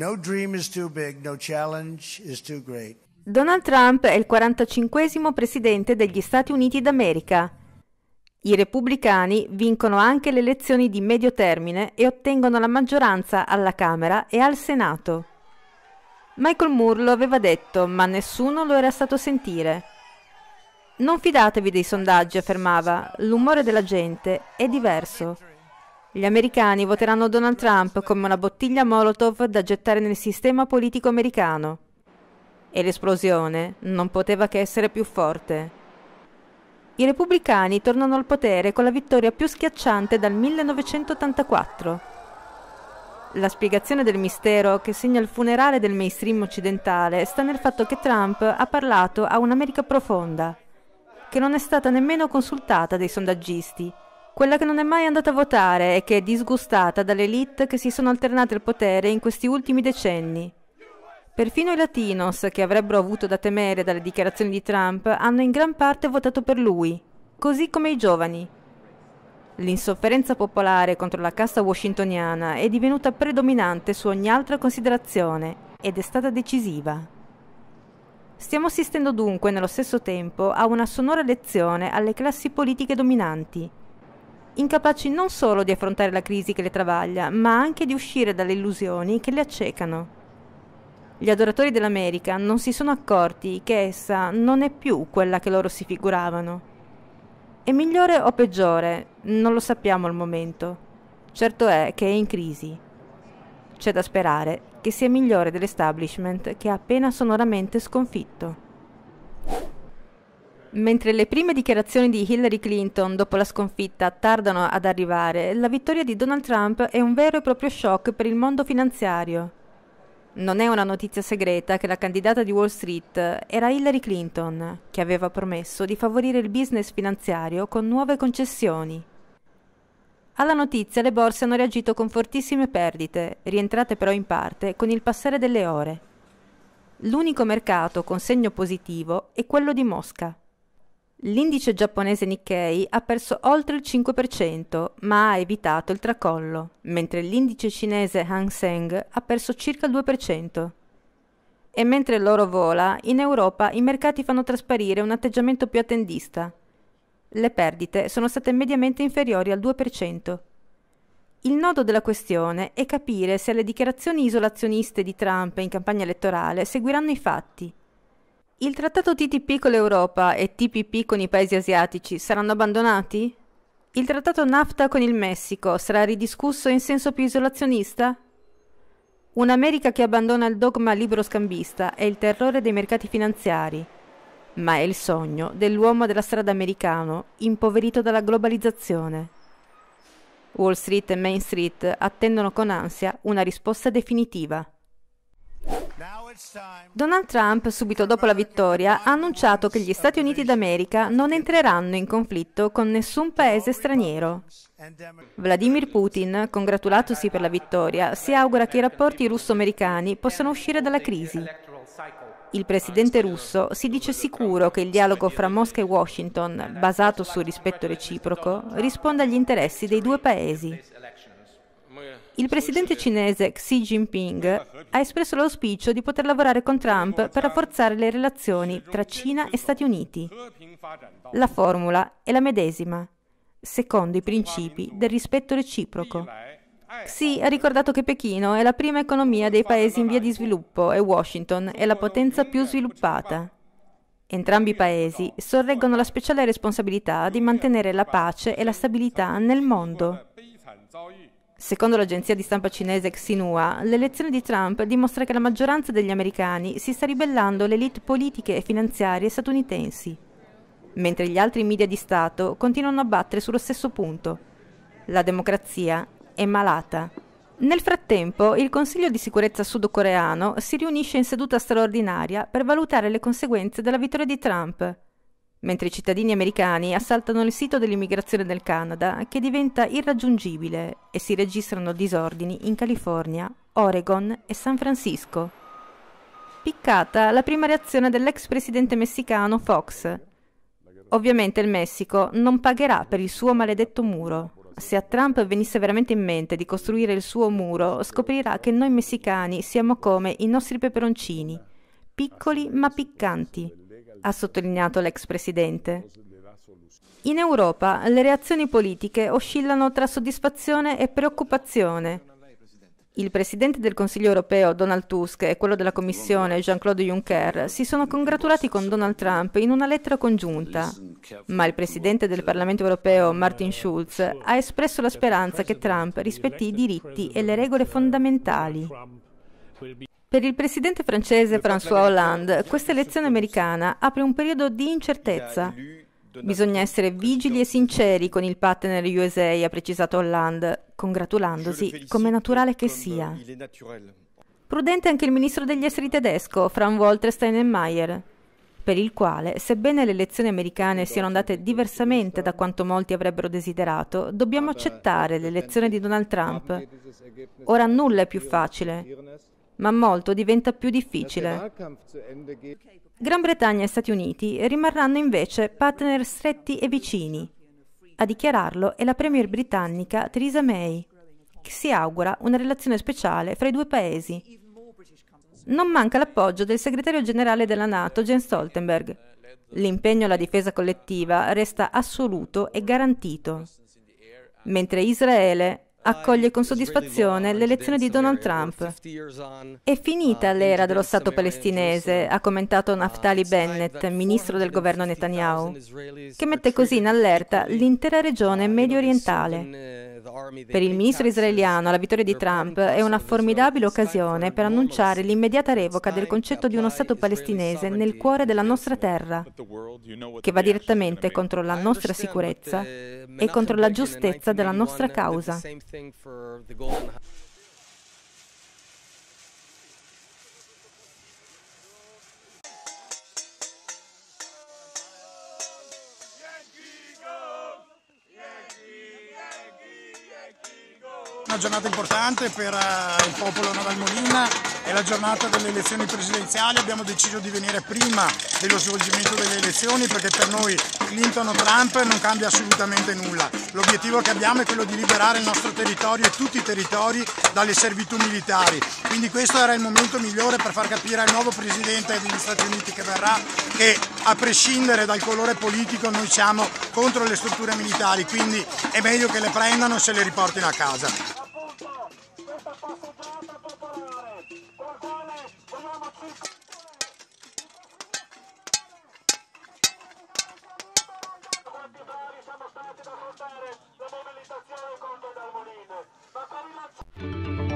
No dream is too big, no challenge is too great. Donald Trump è il 45 presidente degli Stati Uniti d'America. I repubblicani vincono anche le elezioni di medio termine e ottengono la maggioranza alla Camera e al Senato. Michael Moore lo aveva detto, ma nessuno lo era stato sentire. Non fidatevi dei sondaggi, affermava, l'umore della gente è diverso. Gli americani voteranno Donald Trump come una bottiglia Molotov da gettare nel sistema politico americano. E l'esplosione non poteva che essere più forte. I repubblicani tornano al potere con la vittoria più schiacciante dal 1984. La spiegazione del mistero che segna il funerale del mainstream occidentale sta nel fatto che Trump ha parlato a un'America profonda, che non è stata nemmeno consultata dai sondaggisti quella che non è mai andata a votare e che è disgustata dall'elite che si sono alternate al potere in questi ultimi decenni. Perfino i latinos, che avrebbero avuto da temere dalle dichiarazioni di Trump, hanno in gran parte votato per lui, così come i giovani. L'insofferenza popolare contro la casta washingtoniana è divenuta predominante su ogni altra considerazione ed è stata decisiva. Stiamo assistendo dunque nello stesso tempo a una sonora lezione alle classi politiche dominanti, incapaci non solo di affrontare la crisi che le travaglia, ma anche di uscire dalle illusioni che le accecano. Gli adoratori dell'America non si sono accorti che essa non è più quella che loro si figuravano. È migliore o peggiore? Non lo sappiamo al momento. Certo è che è in crisi. C'è da sperare che sia migliore dell'establishment che ha appena sonoramente sconfitto. Mentre le prime dichiarazioni di Hillary Clinton dopo la sconfitta tardano ad arrivare, la vittoria di Donald Trump è un vero e proprio shock per il mondo finanziario. Non è una notizia segreta che la candidata di Wall Street era Hillary Clinton, che aveva promesso di favorire il business finanziario con nuove concessioni. Alla notizia le borse hanno reagito con fortissime perdite, rientrate però in parte con il passare delle ore. L'unico mercato con segno positivo è quello di Mosca. L'indice giapponese Nikkei ha perso oltre il 5%, ma ha evitato il tracollo, mentre l'indice cinese Hang Seng ha perso circa il 2%. E mentre l'oro vola, in Europa i mercati fanno trasparire un atteggiamento più attendista. Le perdite sono state mediamente inferiori al 2%. Il nodo della questione è capire se le dichiarazioni isolazioniste di Trump in campagna elettorale seguiranno i fatti – il trattato TTP con l'Europa e TPP con i paesi asiatici saranno abbandonati? Il trattato NAFTA con il Messico sarà ridiscusso in senso più isolazionista? Un'America che abbandona il dogma libero-scambista è il terrore dei mercati finanziari, ma è il sogno dell'uomo della strada americano impoverito dalla globalizzazione. Wall Street e Main Street attendono con ansia una risposta definitiva. Donald Trump, subito dopo la vittoria, ha annunciato che gli Stati Uniti d'America non entreranno in conflitto con nessun paese straniero. Vladimir Putin, congratulatosi per la vittoria, si augura che i rapporti russo-americani possano uscire dalla crisi. Il presidente russo si dice sicuro che il dialogo fra Mosca e Washington, basato sul rispetto reciproco, risponda agli interessi dei due paesi. Il presidente cinese Xi Jinping ha espresso l'auspicio di poter lavorare con Trump per rafforzare le relazioni tra Cina e Stati Uniti. La formula è la medesima, secondo i principi del rispetto reciproco. Xi ha ricordato che Pechino è la prima economia dei paesi in via di sviluppo e Washington è la potenza più sviluppata. Entrambi i paesi sorreggono la speciale responsabilità di mantenere la pace e la stabilità nel mondo. Secondo l'agenzia di stampa cinese Xinhua, l'elezione di Trump dimostra che la maggioranza degli americani si sta ribellando alle elite politiche e finanziarie statunitensi, mentre gli altri media di Stato continuano a battere sullo stesso punto. La democrazia è malata. Nel frattempo, il Consiglio di sicurezza sudcoreano si riunisce in seduta straordinaria per valutare le conseguenze della vittoria di Trump mentre i cittadini americani assaltano il sito dell'immigrazione del Canada che diventa irraggiungibile e si registrano disordini in California, Oregon e San Francisco. Piccata la prima reazione dell'ex presidente messicano Fox. Ovviamente il Messico non pagherà per il suo maledetto muro. Se a Trump venisse veramente in mente di costruire il suo muro, scoprirà che noi messicani siamo come i nostri peperoncini, piccoli ma piccanti ha sottolineato l'ex presidente. In Europa le reazioni politiche oscillano tra soddisfazione e preoccupazione. Il presidente del Consiglio europeo Donald Tusk e quello della Commissione Jean-Claude Juncker si sono congratulati con Donald Trump in una lettera congiunta, ma il presidente del Parlamento europeo Martin Schulz ha espresso la speranza che Trump rispetti i diritti e le regole fondamentali. Per il presidente francese François Hollande, questa elezione americana apre un periodo di incertezza. Bisogna essere vigili e sinceri con il partner USA, ha precisato Hollande, congratulandosi come naturale che sia. Prudente anche il ministro degli esteri tedesco, Fran Walter Steinmeier, per il quale, sebbene le elezioni americane siano andate diversamente da quanto molti avrebbero desiderato, dobbiamo accettare l'elezione di Donald Trump. Ora nulla è più facile ma molto diventa più difficile. Gran Bretagna e Stati Uniti rimarranno invece partner stretti e vicini. A dichiararlo è la Premier britannica Theresa May, che si augura una relazione speciale fra i due paesi. Non manca l'appoggio del segretario generale della Nato Jens Stoltenberg. L'impegno alla difesa collettiva resta assoluto e garantito mentre Israele accoglie con soddisfazione l'elezione di Donald Trump. È finita ah, l'era dello Stato palestinese, ha commentato Naftali ah, Bennett, ministro del governo Netanyahu, che mette così in allerta l'intera regione medio orientale. Per il ministro israeliano la vittoria di Trump è una formidabile occasione per annunciare l'immediata revoca del concetto di uno Stato palestinese nel cuore della nostra terra, che va direttamente contro la nostra sicurezza e contro la giustezza della nostra causa. una giornata importante per eh, il popolo Navalmolina, è la giornata delle elezioni presidenziali, abbiamo deciso di venire prima dello svolgimento delle elezioni perché per noi Clinton o Trump non cambia assolutamente nulla. L'obiettivo che abbiamo è quello di liberare il nostro territorio e tutti i territori dalle servitù militari, quindi questo era il momento migliore per far capire al nuovo Presidente degli Stati Uniti che verrà che a prescindere dal colore politico noi siamo contro le strutture militari, quindi è meglio che le prendano e se le riportino a casa. Thank you.